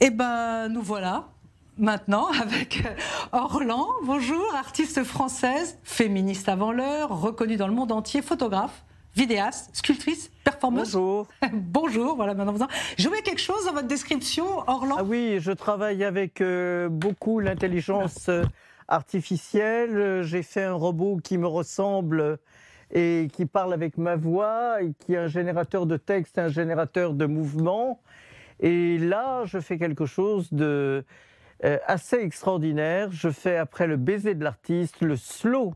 Eh ben, nous voilà maintenant avec euh, Orlan. Bonjour, artiste française, féministe avant l'heure, reconnue dans le monde entier, photographe, vidéaste, sculptrice, performeuse. Bonjour. Bonjour, voilà, maintenant vous en... Je mets quelque chose dans votre description, Orlan ah Oui, je travaille avec euh, beaucoup l'intelligence ah. euh, artificielle. J'ai fait un robot qui me ressemble et qui parle avec ma voix, et qui est un générateur de texte, un générateur de mouvement. Et là, je fais quelque chose de euh, assez extraordinaire. Je fais après le baiser de l'artiste, le slow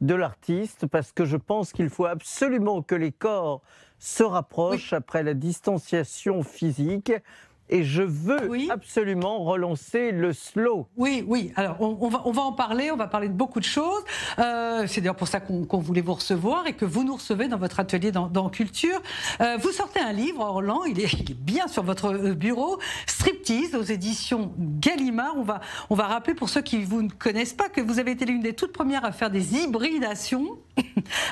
de l'artiste, parce que je pense qu'il faut absolument que les corps se rapprochent après la distanciation physique et je veux absolument relancer le slow. Oui, oui. Alors, on, va, on, va, en parler, on va parler de beaucoup de choses. Euh, c'est d'ailleurs pour ça qu'on voulait vous recevoir et que vous nous recevez dans votre atelier dans, Culture. Euh, vous sortez un livre, Orlan, il est, bien sur votre euh, bureau, Striptease, aux éditions Gallimard. On va, on va rappeler pour ceux qui vous ne connaissent pas que vous avez été l'une des toutes premières à faire des hybridations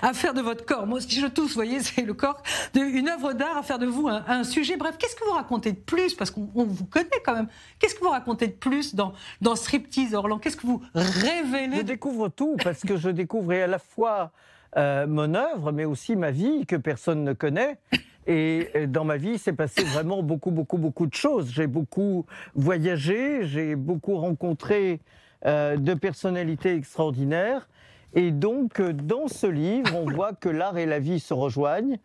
à faire de votre corps. Moi, si je tousse, vous voyez, c'est le corps, d'une œuvre d'art à faire de vous un, sujet. Bref, qu'est-ce que vous racontez de plus Parce qu'on vous connaît quand même. Qu'est-ce que vous racontez de plus dans, dans Striptease, Orlan Qu'est-ce que vous révélez Je découvre tout, parce que je découvre à la fois euh, mon œuvre, mais aussi ma vie que personne ne connaît. Et euh, dans ma vie, s'est passé vraiment beaucoup, beaucoup, beaucoup de choses. J'ai beaucoup voyagé, j'ai beaucoup rencontré euh, de personnalités extraordinaires. Et donc, euh, dans ce livre, on voit que l'art et la vie se rejoignent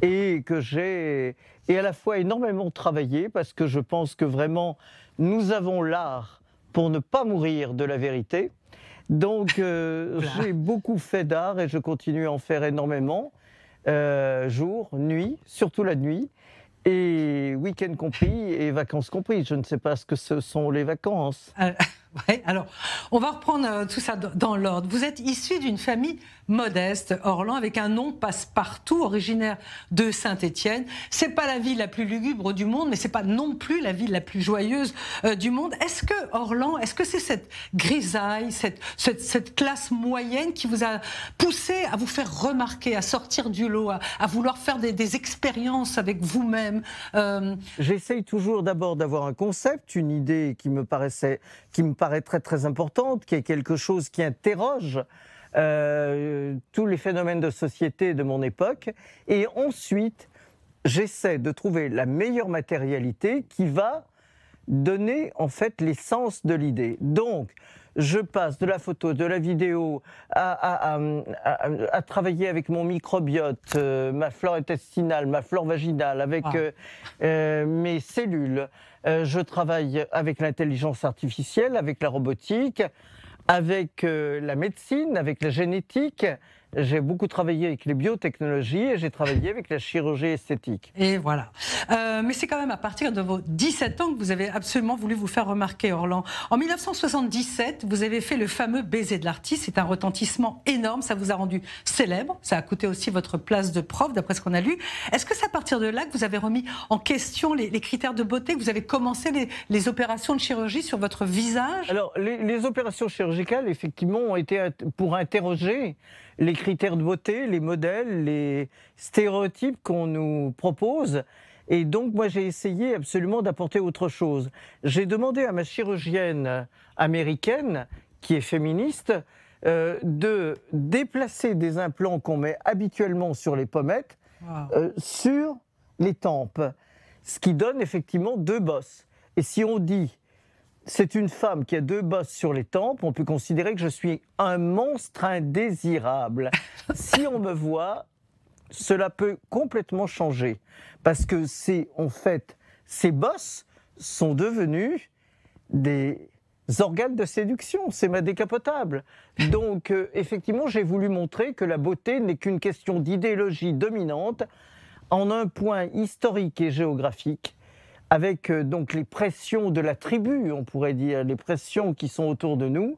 et que j'ai à la fois énormément travaillé parce que je pense que vraiment nous avons l'art pour ne pas mourir de la vérité. Donc euh, j'ai beaucoup fait d'art et je continue à en faire énormément, euh, jour, nuit, surtout la nuit et week-end compris et vacances compris. Je ne sais pas ce que ce sont les vacances. alors, on va reprendre euh, tout ça dans l'ordre. Vous êtes issu d'une famille modeste, Orlan, avec un nom passe-partout, originaire de Saint-Étienne. C'est pas la ville la plus lugubre du monde, mais c'est pas non plus la ville la plus joyeuse euh, du monde. Est-ce que Orlan, est-ce que c'est cette grisaille, cette, cette, classe moyenne qui vous a poussé à vous faire remarquer, à sortir du lot, à, vouloir faire des, expériences avec vous-même euh? J'essaye toujours d'abord d'avoir un concept, une idée qui me paraissait, qui me paraissait paraît très très importante, qui est quelque chose qui interroge euh, tous les phénomènes de société de mon époque. Et ensuite, j'essaie de trouver la meilleure matérialité qui va donner en fait l'essence de l'idée. Donc, je passe de la photo, de la vidéo, à, à, à, à travailler avec mon microbiote, euh, ma flore intestinale, ma flore vaginale, avec ah. euh, euh, mes cellules. je travaille avec l'intelligence artificielle, avec la robotique, avec la médecine, avec la génétique. J'ai beaucoup travaillé avec les biotechnologies et j'ai travaillé avec la chirurgie esthétique. Et voilà. Euh, mais c'est quand même à partir de vos 17 ans que vous avez absolument voulu vous faire remarquer, Orlan. En 1977, vous avez fait le fameux Baiser de l'artiste. C'est un retentissement énorme. Ça vous a rendu célèbre. Ça a coûté aussi votre place de prof, d'après ce qu'on a lu. Est-ce que c'est à partir de là que vous avez remis en question les, critères de beauté, que vous avez commencé les, opérations de chirurgie sur votre visage Alors, les, les opérations chirurgicales, effectivement, ont été pour interroger les critères de beauté, les modèles, les stéréotypes qu'on nous propose. Et donc, moi, j'ai essayé absolument d'apporter autre chose. J'ai demandé à ma chirurgienne américaine, qui est féministe, euh, de déplacer des implants qu'on met habituellement sur les pommettes euh, sur les tempes, ce qui donne effectivement deux bosses. Et si on dit c'est une femme qui a deux bosses sur les tempes. On peut considérer que je suis un monstre indésirable. si on me voit, cela peut complètement changer. Parce que c'est, en fait, ces bosses sont devenues des organes de séduction. C'est ma décapotable. Donc, euh, effectivement, j'ai voulu montrer que la beauté n'est qu'une question d'idéologie dominante en un point historique et géographique avec euh, donc les pressions de la tribu, on pourrait dire, les pressions qui sont autour de nous.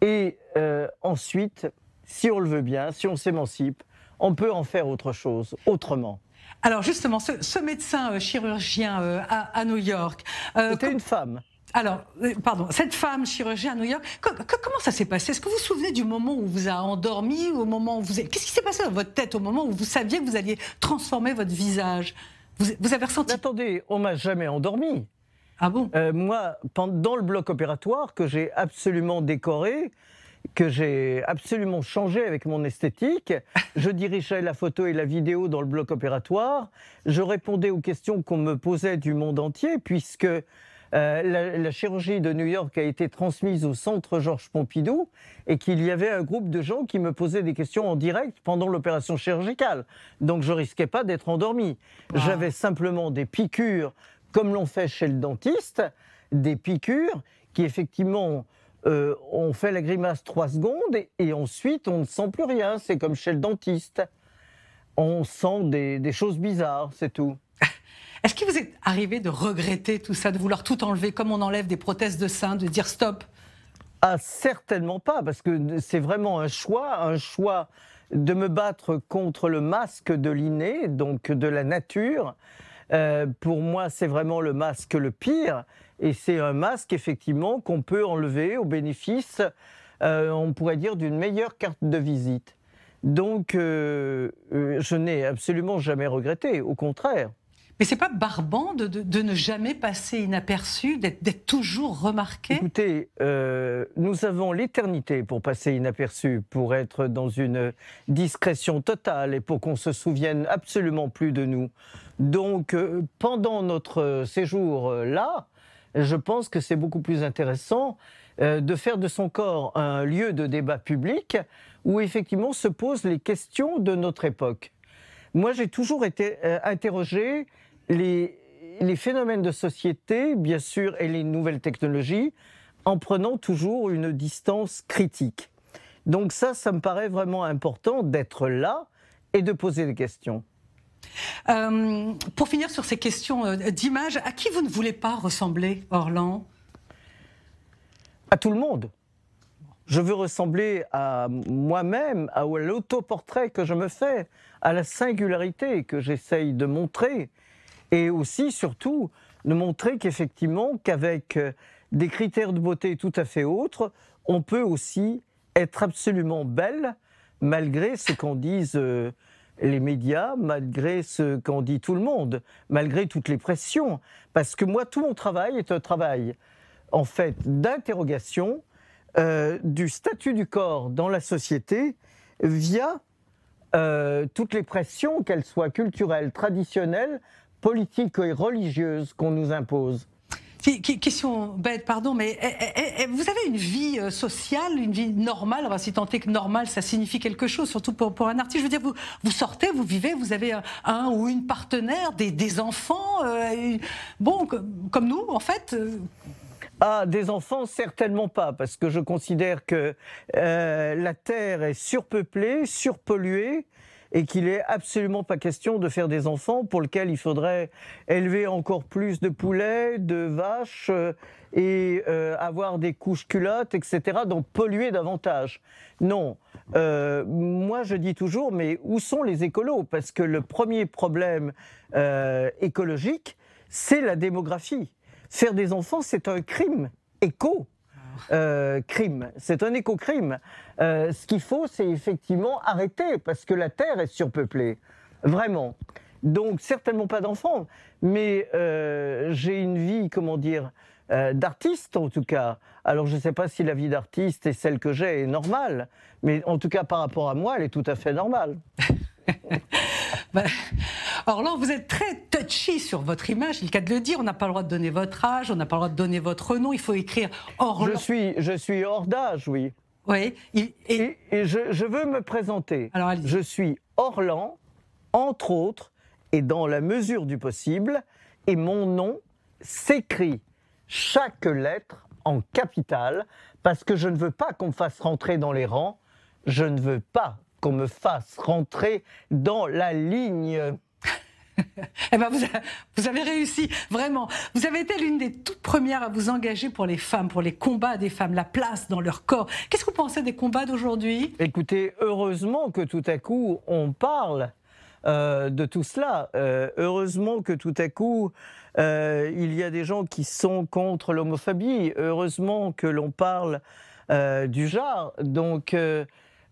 Et euh, ensuite, si on le veut bien, si on s'émancipe, on peut en faire autre chose, autrement. Alors justement, ce, médecin chirurgien à, New York... C'était une femme. Alors, pardon, cette femme chirurgienne à New York, comment ça s'est passé Est-ce que vous vous souvenez du moment où vous a endormi, au moment où vous... Qu'est-ce qui s'est passé dans votre tête au moment où vous saviez que vous alliez transformer votre visage vous, avez ressenti Attendez, on m'a jamais endormi. Ah bon euh, Moi, pendant le bloc opératoire, que j'ai absolument décoré, que j'ai absolument changé avec mon esthétique. Je dirigeais la photo et la vidéo dans le bloc opératoire. Je répondais aux questions qu'on me posait du monde entier, puisque euh, la, chirurgie de New York a été transmise au centre Georges Pompidou et qu'il y avait un groupe de gens qui me posaient des questions en direct pendant l'opération chirurgicale. Donc je risquais pas d'être endormi. Ah. J'avais simplement des piqûres, comme l'on fait chez le dentiste, des piqûres qui effectivement euh, on fait la grimace trois secondes et, ensuite on ne sent plus rien. C'est comme chez le dentiste. On sent des choses bizarres, c'est tout. Est-ce qu'il vous est arrivé de regretter tout ça, de vouloir tout enlever comme on enlève des prothèses de sein, de dire stop ah, certainement pas, parce que c'est vraiment un choix, un choix de me battre contre le masque de l'inné, donc de la nature. Euh, pour moi, c'est vraiment le masque le pire, et c'est un masque effectivement qu'on peut enlever au bénéfice, euh, on pourrait dire, d'une meilleure carte de visite. Donc, euh, je n'ai absolument jamais regretté, au contraire. Mais c'est pas barbant de, ne jamais passer inaperçu, d'être toujours remarqué Écoutez, euh, nous avons l'éternité pour passer inaperçu, pour être dans une discrétion totale et pour qu'on se souvienne absolument plus de nous. Donc, euh, pendant notre séjour euh, là, je pense que c'est beaucoup plus intéressant de faire de son corps un lieu de débat public où effectivement se posent les questions de notre époque. Moi, j'ai toujours été interrogé les, phénomènes de société, bien sûr, et les nouvelles technologies, en prenant toujours une distance critique. Donc ça, ça me paraît vraiment important d'être là et de poser des questions. Euh, pour finir sur ces questions euh, d'image, à qui vous ne voulez pas ressembler, Orlan À tout le monde. Je veux ressembler à moi-même, à l'autoportrait que je me fais, à la singularité que j'essaye de montrer. Et aussi, surtout, de montrer qu'effectivement, qu'avec euh, des critères de beauté tout à fait autres, on peut aussi être absolument belle malgré ce qu'en disent euh, les médias, malgré ce qu'en dit tout le monde, malgré toutes les pressions. Parce que moi, tout mon travail est un travail, en fait, d'interrogation euh, du statut du corps dans la société via toutes les pressions, qu'elles soient culturelles, traditionnelles, politique et religieuse qu'on nous impose. Question bête, pardon, mais eh, eh, eh, vous avez une vie euh, sociale, une vie normale, si tant est que normal, ça signifie quelque chose, surtout pour, un artiste. Je veux dire, vous, vous sortez, vous vivez, vous avez euh, un, ou une partenaire, des, enfants, euh, bon, comme, nous, en fait. Ah, des enfants, certainement pas, parce que je considère que la Terre est surpeuplée, surpolluée, et qu'il n'est absolument pas question de faire des enfants pour lesquels il faudrait élever encore plus de poulets, de vaches euh, et euh, avoir des couches culottes, etc., donc polluer davantage. Non, euh, moi je dis toujours, mais où sont les écolos Parce que le premier problème écologique, c'est la démographie. Faire des enfants, c'est un crime éco euh, crime. C'est un éco-crime. Euh, ce qu'il faut, c'est effectivement arrêter, parce que la Terre est surpeuplée. Vraiment. Donc, certainement pas d'enfants. Mais euh, j'ai une vie, comment dire, d'artiste en tout cas. Alors, je ne sais pas si la vie d'artiste et celle que j'ai est normale. Mais en tout cas, par rapport à moi, elle est tout à fait normale. bah... Orlan, vous êtes très touchy sur votre image, il le cas de le dire. On n'a pas le droit de donner votre âge, on n'a pas le droit de donner votre nom. Il faut écrire Orlan. Je suis, je suis hors d'âge, oui. Oui. et... je, veux me présenter. Alors, je suis Orlan, entre autres, et dans la mesure du possible, et mon nom s'écrit chaque lettre en capitale, parce que je ne veux pas qu'on me fasse rentrer dans les rangs, je ne veux pas qu'on me fasse rentrer dans la ligne. eh ben vous, avez réussi, vraiment. Vous avez été l'une des toutes premières à vous engager pour les femmes, pour les combats des femmes, la place dans leur corps. Qu'est-ce que vous pensez des combats d'aujourd'hui Écoutez, heureusement que tout à coup, on parle euh, de tout cela. Euh, heureusement que tout à coup, euh, il y a des gens qui sont contre l'homophobie. Heureusement que l'on parle du genre. Donc,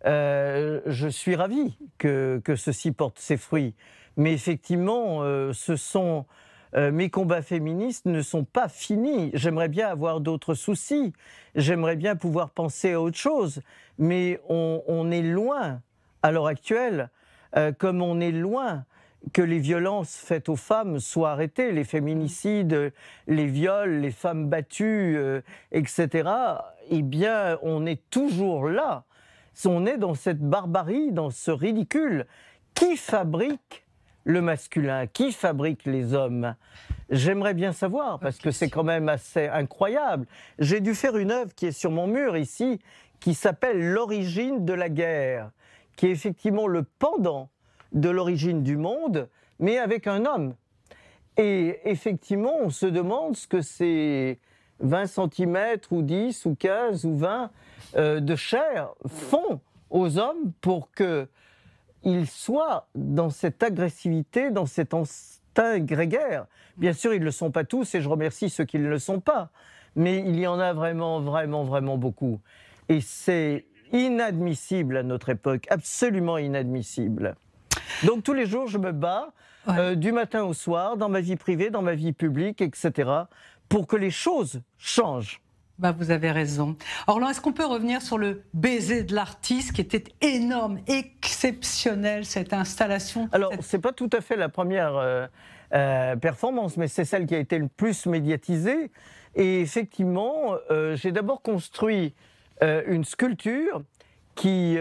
je suis ravi que ceci porte ses fruits. Mais effectivement, euh, ce sont euh, mes combats féministes ne sont pas finis. J'aimerais bien avoir d'autres soucis. J'aimerais bien pouvoir penser à autre chose. Mais on, est loin, à l'heure actuelle, euh, comme on est loin que les violences faites aux femmes soient arrêtées, les féminicides, les viols, les femmes battues, etc., eh bien, on est toujours là. On est dans cette barbarie, dans ce ridicule. Qui fabrique le masculin, qui fabrique les hommes J'aimerais bien savoir, parce que c'est quand même assez incroyable. J'ai dû faire une œuvre qui est sur mon mur ici, qui s'appelle L'origine de la guerre, qui est effectivement le pendant de l'origine du monde, mais avec un homme. Et effectivement, on se demande ce que ces 20 cm ou 10 ou 15 ou 20 euh, de chair font aux hommes pour que ils soient dans cette agressivité, dans cet instinct grégaire. Bien sûr, ils ne le sont pas tous et je remercie ceux qui ne le sont pas. Mais il y en a vraiment, vraiment, vraiment beaucoup. Et c'est inadmissible à notre époque, absolument inadmissible. Donc tous les jours, je me bats, euh, du matin au soir, dans ma vie privée, dans ma vie publique, etc., pour que les choses changent. Bah, vous avez raison. Orlan, est-ce qu'on peut revenir sur le baiser de l'artiste qui était énorme, exceptionnel, cette installation Alors, c'est pas tout à fait la première euh, euh, performance, mais c'est celle qui a été le plus médiatisée. Et effectivement, euh, j'ai d'abord construit une sculpture qui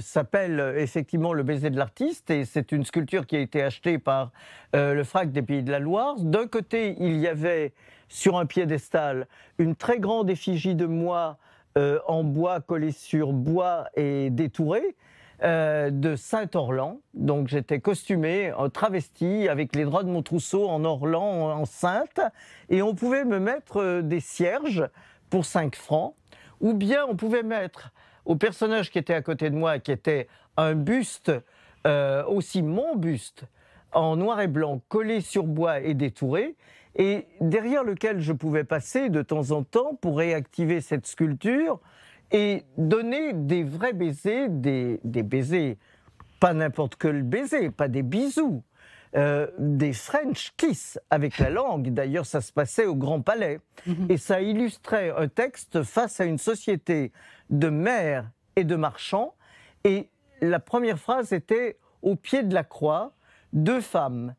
s'appelle effectivement Le baiser de l'artiste, et c'est une sculpture qui a été achetée par le FRAC des Pays de la Loire. D'un côté, il y avait sur un piédestal, une très grande effigie de moi euh, en bois collé sur bois et détourée. Euh, de Saint-Orlan. Donc j'étais costumé, en euh, travesti, avec les draps de mon trousseau en orlan, en, sainte. Et on pouvait me mettre des cierges pour 5 francs. Ou bien on pouvait mettre au personnage qui était à côté de moi, qui était un buste, aussi mon buste, en noir et blanc, collé sur bois et détouré et derrière lequel je pouvais passer de temps en temps pour réactiver cette sculpture et donner des vrais baisers, des, baisers, pas n'importe quel baiser, pas des bisous, euh, des French kiss avec la langue. D'ailleurs, ça se passait au Grand Palais. Mhm. Et ça illustrait un texte face à une société de maires et de marchands. Et la première phrase était Au pied de la croix, deux femmes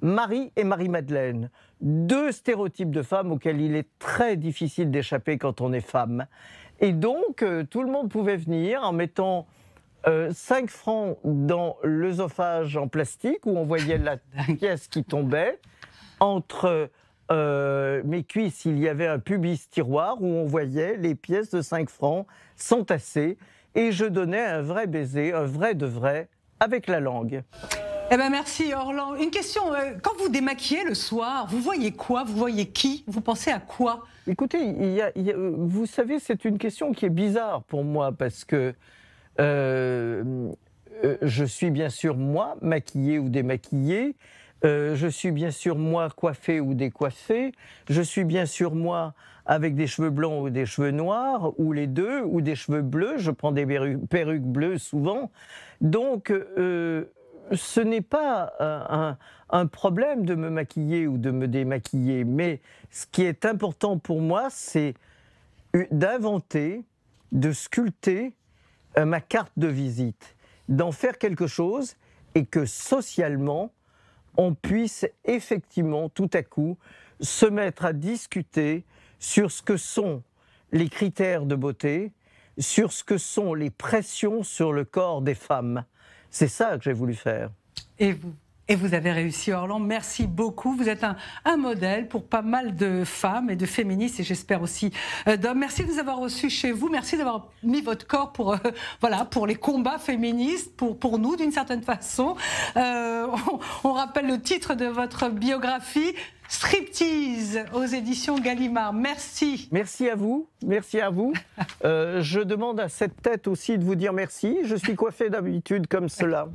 Marie et Marie-Madeleine, deux stéréotypes de femmes auxquels il est très difficile d'échapper quand on est femme. Et donc, euh, tout le monde pouvait venir en mettant 5 euh, francs dans l'œsophage en plastique, où on voyait la pièce qui tombait. Entre euh, mes cuisses, il y avait un pubis tiroir, où on voyait les pièces de 5 francs s'entasser. Et je donnais un vrai baiser, un vrai de vrai, avec la langue. Eh ben merci Orlan. Une question, euh, quand vous démaquillez le soir, vous voyez quoi Vous voyez qui Vous pensez à quoi Écoutez, il euh, vous savez, c'est une question qui est bizarre pour moi parce que euh, je suis bien sûr moi, maquillée ou démaquillée. je suis bien sûr moi coiffé ou décoiffé, je suis bien sûr moi avec des cheveux blancs ou des cheveux noirs, ou les deux, ou des cheveux bleus, je prends des perruques bleues souvent. Donc, ce n'est pas euh, un, problème de me maquiller ou de me démaquiller, mais ce qui est important pour moi, c'est d'inventer, de sculpter euh, ma carte de visite, d'en faire quelque chose et que socialement, on puisse effectivement tout à coup se mettre à discuter sur ce que sont les critères de beauté, sur ce que sont les pressions sur le corps des femmes. C'est ça que j'ai voulu faire. Et vous et vous avez réussi, Orlan. Merci beaucoup. Vous êtes un, un, modèle pour pas mal de femmes et de féministes, et j'espère aussi euh, d'hommes. Merci de nous avoir reçus chez vous. Merci d'avoir mis votre corps pour, euh, voilà, pour les combats féministes, pour, pour nous, d'une certaine façon. Euh, on, rappelle le titre de votre biographie Striptease aux éditions Gallimard. Merci. Merci à vous. Merci à vous. Euh, je demande à cette tête aussi de vous dire merci. Je suis coiffé d'habitude comme cela.